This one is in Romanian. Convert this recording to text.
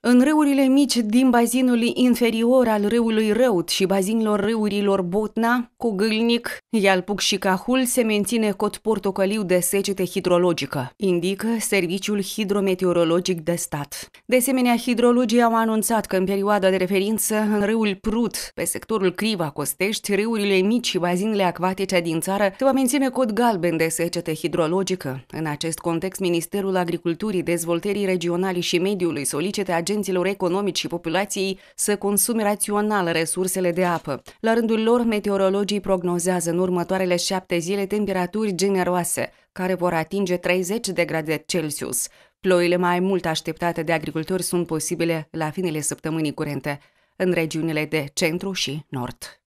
În râurile mici din bazinul inferior al râului Răut și bazinilor râurilor Botna, gâlnic, Ialpuc și Cahul se menține cod portocaliu de secete hidrologică, indică Serviciul Hidrometeorologic de Stat. De asemenea, hidrologii au anunțat că în perioada de referință, în râul Prut, pe sectorul Criva-Costești, râurile mici și bazinele acvatice din țară se va menține cod galben de secete hidrologică. În acest context, Ministerul Agriculturii, Dezvoltării Regionale și Mediului solicite agenților economici și populației să consume rațional resursele de apă. La rândul lor, meteorologii prognozează în următoarele șapte zile temperaturi generoase, care vor atinge 30 de grade Celsius. Ploile mai mult așteptate de agricultori sunt posibile la finele săptămânii curente, în regiunile de centru și nord.